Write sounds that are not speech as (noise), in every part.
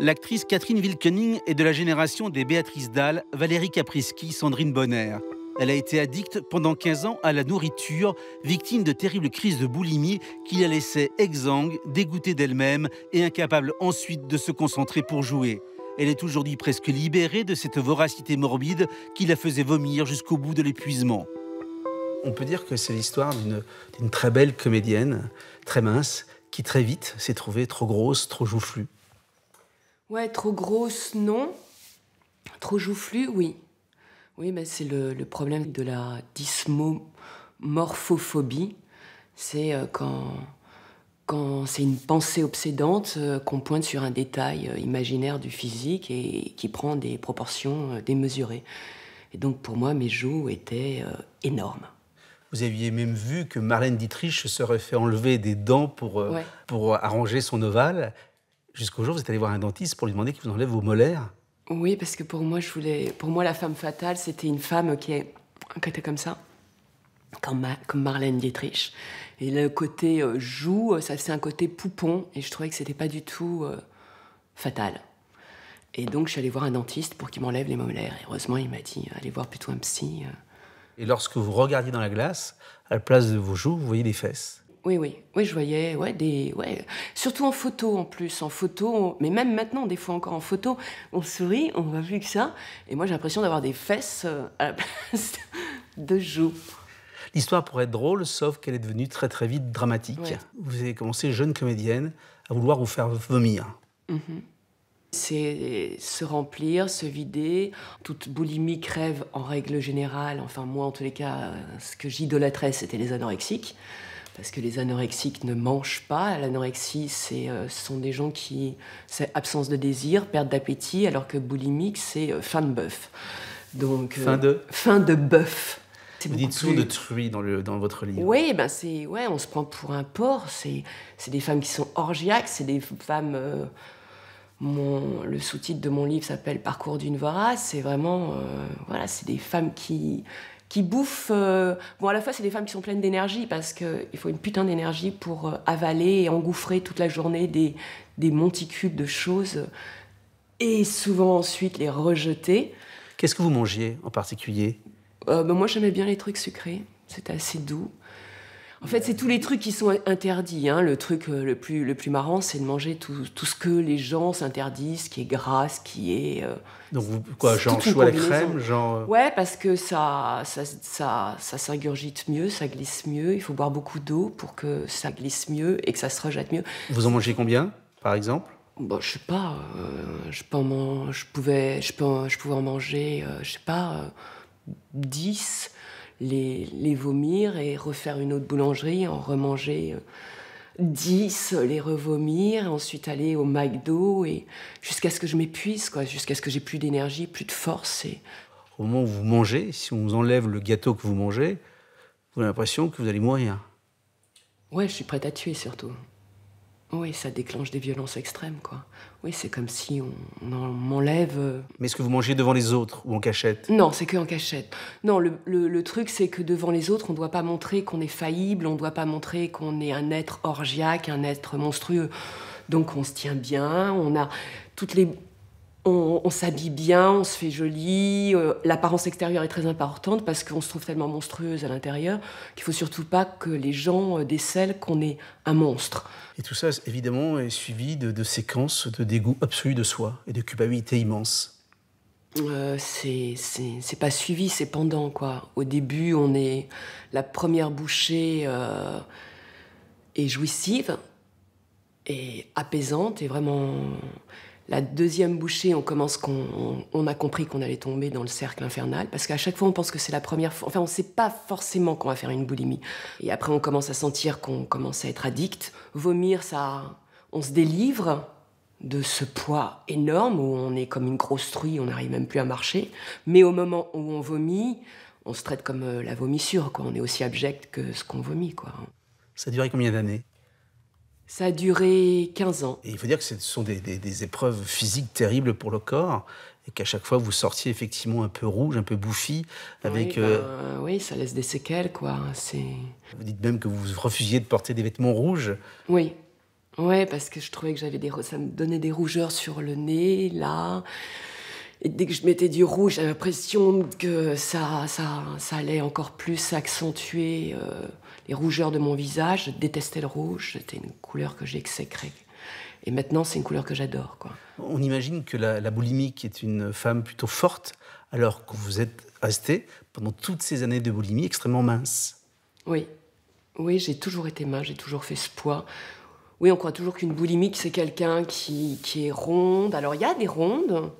L'actrice Catherine Wilkening est de la génération des Béatrice Dalle, Valérie Caprisky, Sandrine Bonner. Elle a été addicte pendant 15 ans à la nourriture, victime de terribles crises de boulimie qui la laissaient exsangue, dégoûtée d'elle-même et incapable ensuite de se concentrer pour jouer. Elle est aujourd'hui presque libérée de cette voracité morbide qui la faisait vomir jusqu'au bout de l'épuisement. On peut dire que c'est l'histoire d'une très belle comédienne, très mince, qui très vite s'est trouvée trop grosse, trop joufflue. Ouais, trop grosse, non. Trop joufflue, oui. Oui, mais c'est le, problème de la dysmorphophobie. C'est euh, quand, quand c'est une pensée obsédante euh, qu'on pointe sur un détail euh, imaginaire du physique et qui prend des proportions démesurées. Et donc pour moi, mes joues étaient énormes. Vous aviez même vu que Marlène Dietrich se serait fait enlever des dents pour, pour arranger son ovale jusqu'au jour où vous êtes allé voir un dentiste pour lui demander qu'il vous enlève vos molaires. Oui, parce que pour moi, je voulais, pour moi, la femme fatale, c'était une femme qui est qui était comme ça, comme, Marlène Dietrich. Et le côté euh, joue, euh, ça c'est un côté poupon, et je trouvais que c'était pas du tout euh, fatal. Et donc, je suis allée voir un dentiste pour qu'il m'enlève les molaires. Et heureusement, il m'a dit allez voir plutôt un psy. Et lorsque vous regardiez dans la glace, à la place de vos joues, vous voyez des fesses oui, oui. Oui, je voyais, ouais, des, Surtout en photo, en plus, en photo. mais même maintenant, des fois encore en photo, on sourit, on voit plus que ça. Et moi, j'ai l'impression d'avoir des fesses euh, à la place (laughs) de joues. L'histoire pourrait être drôle, sauf qu'elle est devenue très très vite dramatique. Vous avez commencé jeune comédienne à vouloir vous faire vomir. Mhm. C'est se remplir, se vider. Toute boulimie crève en règle générale. Enfin, moi, en tous les cas, euh, ce que j'idolâtrais, c'était les anorexiques parce que les anorexiques ne mangent pas. L'anorexie, c'est, euh, ce sont des gens qui. C'est absence de désir, perte d'appétit, alors que boulimique, c'est euh, fin de bœuf. Donc, euh, fin de Fin de bœuf. Vous dites souvent de truie dans, le, dans votre livre. Oui, ben c'est, ouais, on se prend pour un porc. C'est, c'est des femmes qui sont orgiaques, c'est des femmes. mon, le sous-titre de mon livre s'appelle Parcours d'une vorace. C'est vraiment. voilà, c'est des femmes qui, qui bouffent. Euh, bon, à la fois, c'est des femmes qui sont pleines d'énergie parce qu'il faut une putain d'énergie pour euh, avaler et engouffrer toute la journée des, monticules de choses et souvent ensuite les rejeter. Qu'est-ce que vous mangiez en particulier euh, ben Moi, j'aimais bien les trucs sucrés. C'était assez doux. En fait, c'est tous les trucs qui sont interdits. Hein. Le truc euh, le plus, le plus marrant, c'est de manger tout, ce que les gens s'interdisent, qui est gras, ce qui est. Euh, Donc, quoi, genre chou la crème Ouais, parce que ça, ça, s'ingurgite mieux, ça glisse mieux. Il faut boire beaucoup d'eau pour que ça glisse mieux et que ça se rejette mieux. Vous en mangez combien, par exemple Bon, bah, je sais pas, euh, je, peux je, pouvais, je, pouvais en manger, je sais pas, 10 les, vomir et refaire une autre boulangerie, en remanger 10, euh, les revomir, ensuite aller au McDo et jusqu'à ce que je m'épuise, jusqu'à ce que j'ai plus d'énergie, plus de force. Au moment où vous mangez, si on vous enlève le gâteau que vous mangez, vous avez l'impression que vous allez mourir. Ouais, je suis prête à tuer surtout. Oui, ça déclenche des violences extrêmes, quoi. Oui, c'est comme si on, m'enlève. Euh. Mais est-ce que vous mangez devant les autres ou en cachette Non, c'est que en cachette. Non, le, le truc, c'est que devant les autres, on ne doit pas montrer qu'on est faillible, on ne doit pas montrer qu'on est un être orgiaque, un être monstrueux. Donc on se tient bien, on a toutes les on, s'habille bien, on se fait joli, euh, l'apparence extérieure est très importante parce qu'on se trouve tellement monstrueuse à l'intérieur qu'il faut surtout pas que les gens euh, décèlent qu'on est un monstre. Et tout ça, évidemment, est suivi de, séquences de dégoût absolu de soi et de culpabilité immense. Euh, c'est pas suivi, c'est pendant quoi. Au début, on est la première bouchée et euh, est jouissive et apaisante et vraiment la deuxième bouchée, on commence qu'on a compris qu'on allait tomber dans le cercle infernal parce qu'à chaque fois on pense que c'est la première fois. Enfin, on ne sait pas forcément qu'on va faire une boulimie. Et après, on commence à sentir qu'on commence à être addict. Vomir, ça, on se délivre de ce poids énorme où on est comme une grosse truie, on n'arrive même plus à marcher. Mais au moment où on vomit, on se traite comme euh, la vomissure, On est aussi abject que ce qu'on vomit, quoi. Ça a duré combien d'années ça a duré 15 ans. Et il faut dire que ce sont des, épreuves physiques terribles pour le corps et qu'à chaque fois vous sortiez effectivement un peu rouge, un peu bouffi, avec. Oui, euh, bah, ça laisse des séquelles, quoi. Vous dites même que vous refusiez de porter des vêtements rouges. Oui. Ouais, parce que je trouvais que j'avais des, ça me donnait des rougeurs sur le nez, là dès que je mettais du rouge, j'avais l'impression que ça, ça, ça allait encore plus accentuer euh, les rougeurs de mon visage. Je détestais le rouge, c'était une couleur que j'exécrais. Et maintenant, c'est une couleur que j'adore. Quoi. On imagine que la, boulimique est une femme plutôt forte, alors que vous êtes restée pendant toutes ces années de boulimie extrêmement mince. Oui, oui, j'ai toujours été mince, j'ai toujours fait ce poids. Oui, on croit toujours qu'une boulimique, c'est quelqu'un qui est ronde. Alors, il y a des rondes,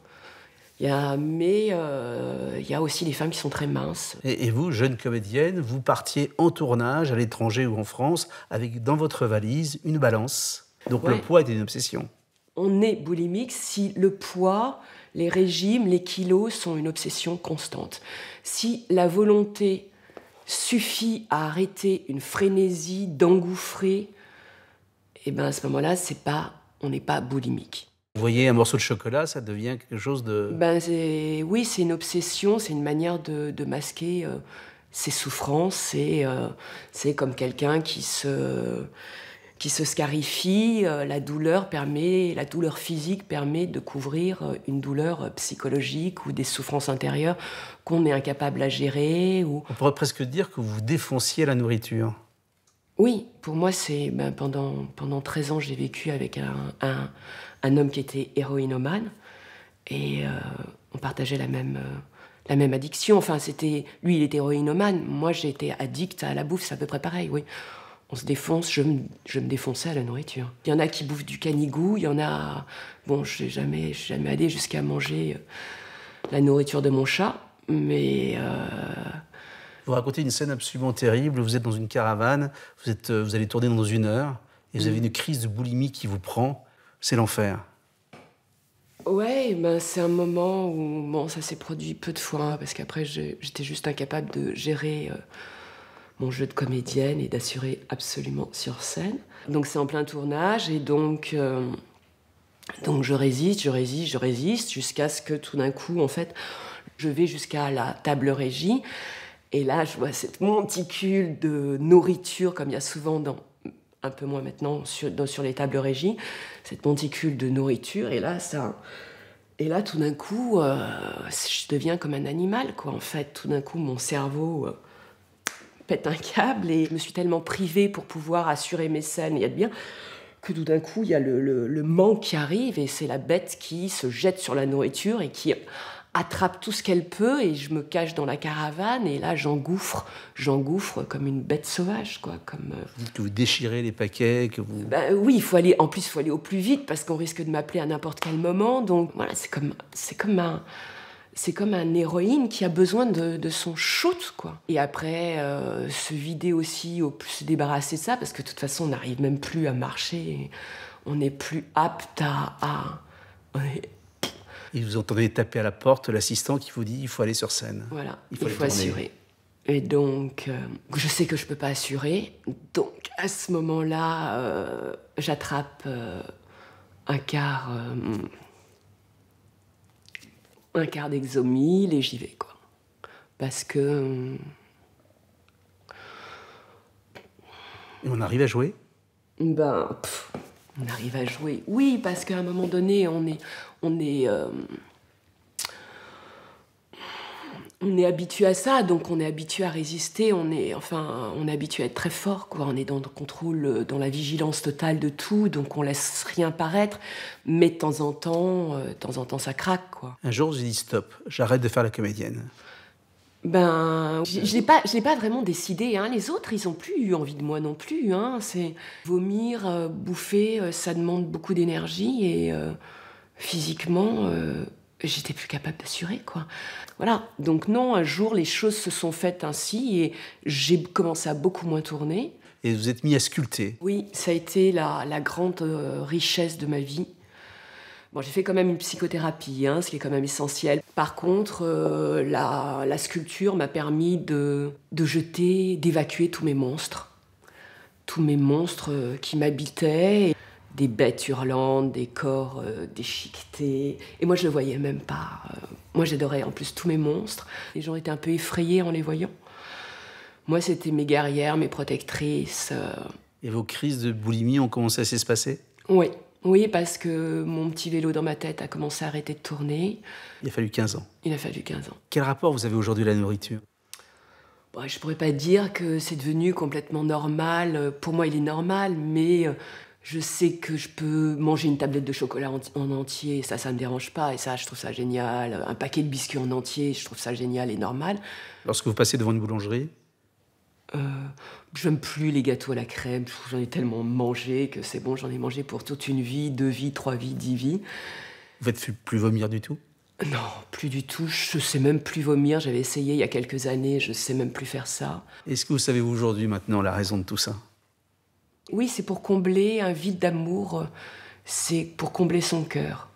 mais euh, il y a aussi les femmes qui sont très minces. Et, vous, jeune comédienne, vous partiez en tournage à l'étranger ou en France avec dans votre valise une balance. Donc le poids est une obsession. On est boulimique si le poids, les régimes, les kilos sont une obsession constante. Si la volonté suffit à arrêter une frénésie d'engouffrer, eh ben à ce moment-là, on n'est pas boulimique. Vous voyez un morceau de chocolat, ça devient quelque chose de... Ben, oui, c'est une obsession, c'est une manière de, masquer euh, ses souffrances. Euh, c'est comme quelqu'un qui se, qui se scarifie. Euh, la douleur permet, la douleur physique permet de couvrir une douleur psychologique ou des souffrances intérieures qu'on est incapable à gérer. Ou... On pourrait presque dire que vous défonciez la nourriture. Oui, pour moi, c'est ben, pendant, pendant 13 ans, j'ai vécu avec un, homme qui était héroïnomane et euh, on partageait la même, euh, la même addiction. Enfin, c'était lui, il était héroïnomane, moi, j'étais addict à la bouffe, c'est à peu près pareil, oui. On se défonce, je me, je défonçais à la nourriture. Il y en a qui bouffent du canigou, il y en a. Bon, je n'ai jamais, jamais allé jusqu'à manger euh, la nourriture de mon chat, mais. Vous racontez une scène absolument terrible. Vous êtes dans une caravane, vous, êtes, euh, vous allez tourner dans une heure, et vous mm. avez une crise de boulimie qui vous prend. C'est l'enfer. Ouais, ben c'est un moment où bon, ça s'est produit peu de fois, hein, parce qu'après j'étais juste incapable de gérer euh, mon jeu de comédienne et d'assurer absolument sur scène. Donc c'est en plein tournage, et donc, euh, donc je résiste, je résiste, je résiste, jusqu'à ce que tout d'un coup, en fait, je vais jusqu'à la table régie. Et là, je vois cette monticule de nourriture, comme il y a souvent dans un peu moins maintenant sur, sur les tables régies, cette monticule de nourriture. Et là, ça, et là, tout d'un coup, euh, je deviens comme un animal, quoi. En fait, tout d'un coup, mon cerveau euh, pète un câble et je me suis tellement privée pour pouvoir assurer mes scènes et être bien que tout d'un coup, il y a le, le, le manque qui arrive et c'est la bête qui se jette sur la nourriture et qui attrape tout ce qu'elle peut et je me cache dans la caravane et là j'engouffre, j'engouffre comme une bête sauvage quoi, comme euh, vous vous déchirez les paquets, que ben, oui, il faut aller en plus il faut aller au plus vite parce qu'on risque de m'appeler à n'importe quel moment donc voilà, c'est comme c'est comme un c'est comme un héroïne qui a besoin de, de son shoot, quoi. Et après, euh, se vider aussi, au plus se débarrasser de ça, parce que de toute façon, on n'arrive même plus à marcher. On n'est plus apte à, et vous entendez taper à la porte l'assistant qui vous dit il faut aller sur scène. Voilà, il faut, assurer. Et donc, euh, je sais que je ne peux pas assurer. Donc, à ce moment-là, euh, j'attrape euh, un quart. un quart d'exomile et j'y vais, quoi. Parce que. on arrive à jouer Ben on arrive à jouer. Oui, parce qu'à un moment donné, on est, on est, euh, on est habitué à ça, donc on est habitué à résister. On est, enfin, on est habitué à être très fort, quoi. On est dans le contrôle, euh, dans la vigilance totale de tout, donc on laisse rien paraître. Mais de temps en temps, euh, de temps en temps, ça craque, quoi. Un jour, j'ai dit stop. J'arrête de faire la comédienne. Ben, je n'ai pas, pas, vraiment décidé. Hein. Les autres, ils n'ont plus eu envie de moi non plus. Hein. C'est vomir, euh, bouffer, euh, ça demande beaucoup d'énergie et euh, physiquement, j'étais plus capable d'assurer quoi. Voilà. Donc non, un jour, les choses se sont faites ainsi et j'ai commencé à beaucoup moins tourner. Et vous êtes mis à sculpter. Oui, ça a été la grande richesse de ma vie j'ai fait quand même une psychothérapie, hein, ce qui est quand même essentiel. Par contre, euh, la, sculpture m'a permis de, de jeter, d'évacuer tous mes monstres. Tous mes monstres euh, qui m'habitaient. Des bêtes hurlantes, des corps euh, déchiquetés. Et moi, je le voyais même pas. Moi, j'adorais en plus tous mes monstres. Les gens étaient un peu effrayés en les voyant. Moi, c'était mes guerrières, mes protectrices. Et vos crises de boulimie ont commencé à s'espacer Oui, oui, parce que mon petit vélo dans ma tête a commencé à arrêter de tourner. Il a fallu 15 ans. Il a fallu 15 ans. Quel rapport vous avez aujourd'hui à la nourriture bah, Je ne pourrais pas dire que c'est devenu complètement normal. Pour moi, il est normal, mais euh, je sais que je peux manger une tablette de chocolat en, entier, ça, ça ne me dérange pas, et ça, je trouve ça génial. Un paquet de biscuits en entier, je trouve ça génial et normal. Lorsque vous passez devant une boulangerie, euh, j'aime plus les gâteaux à la crème, j'en ai tellement mangé que c'est bon, j'en ai mangé pour toute une vie, deux vies, trois vies, dix vies. Vous êtes plus vomir du tout Non, plus du tout. Je sais même plus vomir. J'avais essayé il y a quelques années, je ne sais même plus faire ça. Est-ce que vous savez aujourd'hui maintenant la raison de tout ça Oui, c'est pour combler un vide d'amour, euh, c'est pour combler son cœur.